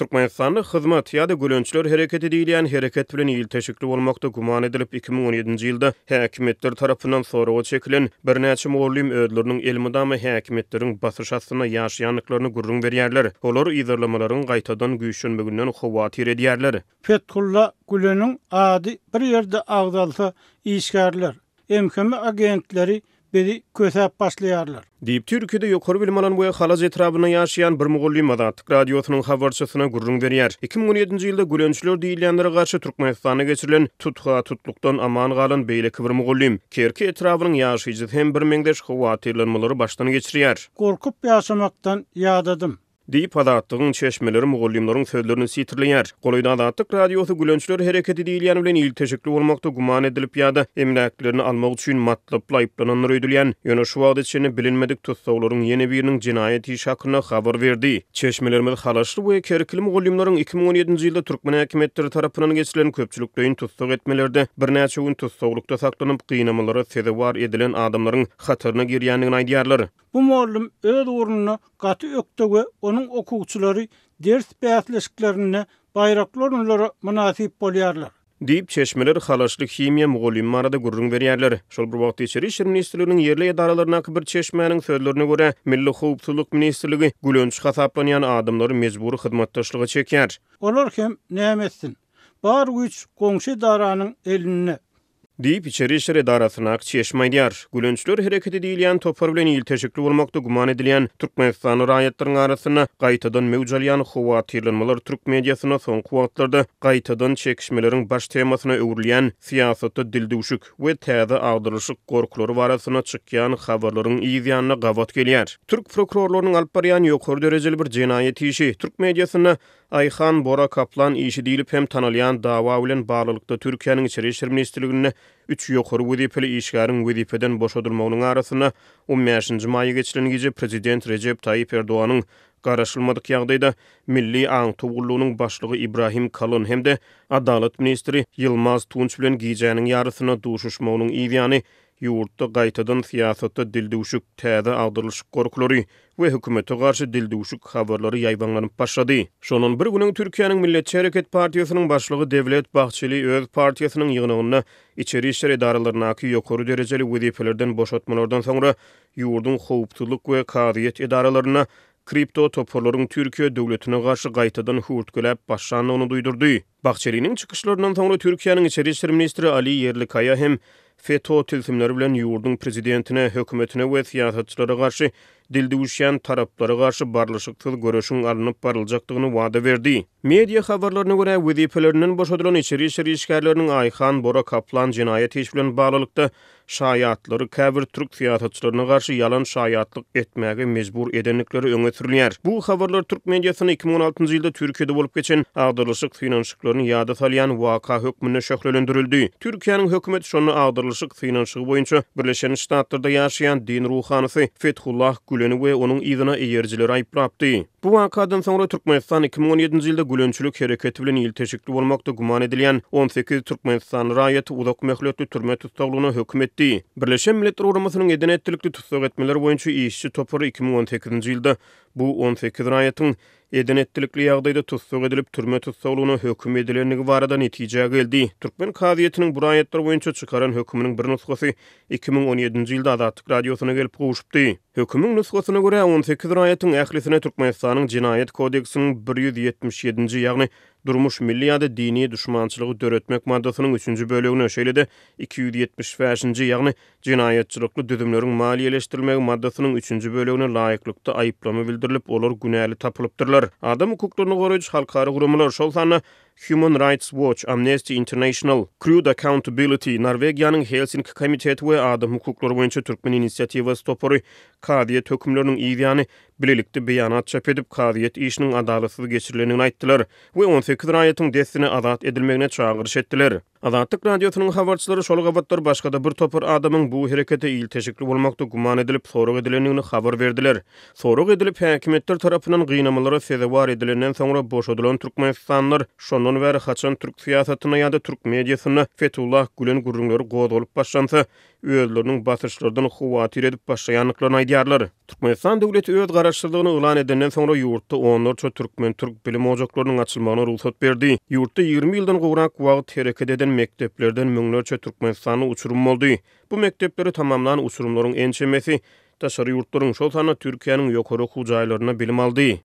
Türkmenistan'da hizmet ya da gülönçler hareketi deyilen hareket bilen il teşekkül olmakta guman edilip 2017 yılda hakimiyetler tarafından sonra o çekilen bir neçe moğullim ödlerinin elmida mı hakimiyetlerin basış aslına yaşayanlıklarını gurrun veriyerler. Olur izarlamaların gaytadan güyüşün bugünden huvatir ediyerler. Petkulla gülönün adi bir yerde ağdalta işgarlar. Emkeme agentleri dedi kösep başlayarlar. Diýip Türkiýede ýokary bilim alan bu halaz etrabyna ýaşaýan bir mugullyk madatyk radiosynyň habarçysyna gurrun berýär. 2017-nji ýylda gürençler diýilýänlere garşy Türkmenistana geçirilen tutga tutlukdan aman galan beýle kibir mugullyk. Kerki etrabynyň ýaşyjy hem bir meňdeş howatyrlanmalary başdan geçirýär. Gorkup ýaşamakdan ýadadym. Diýip adatdygyň çeşmeleri mugallimlaryň sözlerini sitirleýär. Goýda adatdyk radiosu gülençler hereketi diýilýän bilen ýyl teşekkür bolmakda guman edilip ýady. Emlaklaryny almak üçin matlap laýplanan röýdülýän ýöne şu wagt içinde bilinmedik tutsaklaryň ýene biriniň cinayet işi hakynda habar berdi. Çeşmelerimiz halaşly bu ýerkilim mugallimlaryň 2017-nji ýylda Türkmen häkimetleri tarapynyň geçirilen köpçülük döýün tutsak etmelerde birnäçe gün tutsaklykda saklanyp gynamalara sebäp edilen adamlaryň hatyryna girýändigini aýdýarlar. Bu mallim öz orunu qatı öktögə onun okuwçuları ders bəyətləşiklərinə bayraqlar münasib bolyarlar. Dip çeşmeler xalaşlı kimya mugolim marada gurrun veriyarlar. Şol bir vaqt içeri şir ministerliğinin yerli edaralarına bir çeşmenin sözlerine göre milli xoğubtuluk ministerliği gülönç xasaplanayan adımları mecburi xidmatdaşlığı çekiyar. Olarkem nəhəm etsin, bar güç qonşi daranın elini Dipiceressere da raznak çeşme diar Gulnüştor hereketi diýilen topar bilen ýel täçikli bolmakda guman edilen Türkmenistana raýatlaryň arasynda gaýtadan möçerýän howatlanylmalar türk medyasına son wagtlarda gaýtadan çekişmelerin baş temasına öwrülen siyasatı dilde uşuk we täze agdyrlyşyk gorkulurlary baratyna çykýan habarlaryň ýygyny gawat gelýär. Türk prokurorlarynyň alparyan ýokur derejeli bir jinayeti işi türk mediýasyna Ayhan Bora Kaplan işi dilip hem tanalyan dava ulen bağlılıkda Türkiýanyň içeri işler ministrligine 3 ýokary wezipeli işgärin wezipeden boşadylmagynyň arasyna 15-nji maýa geçilen gije prezident Recep Tayyip Erdoganyň Garaşılmadık yağdayda Milli Ağın Tuğulluğunun başlığı İbrahim Kalın hem de Adalet Ministri Yılmaz Tunç bilen giycanın yarısına duşuşma onun iviyani yurtta gaytadın siyasatta dildiwşük tədi aldırılışı korkuları ve hükümeti qarşı dildiwşük xabarları yaybanlarının başladı. Şonun bir günün Türkiyanın Milletçi Hareket Partiyasının başlığı Devlet Bahçeli Öz Partiyasının yığınağına içeri işler edaralarına ki yokoru dereceli vizipelerden boşatmalardan sonra yurdun xoğubtuluk ve qaziyyat edaralarına kripto toporlaryň Türkiýe döwletine garşy gaýtadan hurt gülep başlanyny onu duýdurdy. Bagçelinin çykyşlarından soňra Türkiýanyň içeri işleri ministri Ali Yerlikaya hem FETÖ tilsimleri bilen ýurdun prezidentine, hökümetine we siýasatçylara garşy dildi uşyan qarşı garşy barlaşyktyl göreşin alınıp barylacakdygyny wada berdi. Media habarlaryna görä wezipelerinin boşadylan içeri içeri işgärleriniň Ayxan Bora Kaplan jinayet iş bilen baglanykda şaýatlary türk fiýatçylaryna garşy yalan şaýatlyk etmäge mejbur edenlikleri öňe sürilýär. Bu habarlar türk mediasyny 2016-njy ýylda Türkiýede bolup geçen agdyrylyşyk finansçylaryny ýada salýan waka hökmüne şöhrelendirildi. Türkiýanyň hökümeti şonu agdyrylyşyk finansçylygy boýunça Birleşen Ştatlarda ýaşaýan din ruhanysy Fethullah Gü Gülen we onuň izine eýerjiler aýplapdy. Bu wakadan sonra Türkmenistan 2017-nji ýylda gülençilik hereketi bilen ýyl bolmakda guman edilen 18 Türkmenistan raýat uzak mehletli türme tutuklugyna hökm etdi. Birleşen Milletler Uramasynyň edene etdilikli tutuk etmeler boýunça işçi topary 2018-nji ýylda bu 18 raýatyň Eden etdilikli ýagdaýda tutsuk edilip türme tutsuklugyna hökm edilenligi barada netije geldi. Türkmen kadiýetiniň bu raýatlar boýunça çykaran hökmüniň bir nusgasy 2017-nji ýylda Adatlyk radiosyna gelip goşupdy. Hükümün nusqasına görä 18 jinayatyň ählisine Türkmenistanyň Jinayat Kodeksiniň 177-nji ýagny Durmuş milli ýa dini düşmançylygy döretmek maddasynyň 3-nji bölegine şeýledi. 275-nji ýagny Jinayatçylykly düzümlöriň maliýeleşdirilmek maddasynyň 3-nji bölegine laýyklykda aýyplama bildirilip, olar günäli tapylypdyrlar. Adam hukuklaryny gorajyş halkara gurumlar şol sanly Human Rights Watch, Amnesty International, Crude Accountability, Norvegiyanın Helsinki Komiteti ve Adam Hukukları Turkmen Türkmen İnisiyatiyası Topori, KD tökümlerinin iyiyyanı, bilelikti beyanat çap edip kaziyet işinin adalısız geçirilenini aittiler ve 18 rayetin desini azat edilmegine çağırış ettiler. Azatlık radyosunun havarçıları şol gavatlar başka bir topar adamın bu hirekete il teşikli olmakta guman edilip soruq edilenini havar verdiler. Soruq edilip hekimetler tarafından qiynamalara sezevar edilenden sonra boş odolun turk şonun veri haçan turk siyasatına ya da turk medyasına Fethullah Gülen gurrunlar gurrunlar gurrunlar gurrunlar gurrunlar gurrunlar gurrunlar gurrunlar gurrunlar Türkmenistan döwleti öz garaşdyrdygyny ulan edenden soňra ýurtda onlarça türkmen türk bilim ojaklarynyň açylmagyna ruhsat berdi. Ýurtda 20 ýyldan gowrak wagt hereket eden mekteplerden müňlerçe türkmenistany uçurum boldy. Bu mektepleri tamamlan uçurumlaryň ençemesi daşary ýurtlaryň şol sanat Türkiýanyň ýokary hujaýlaryna bilim aldy.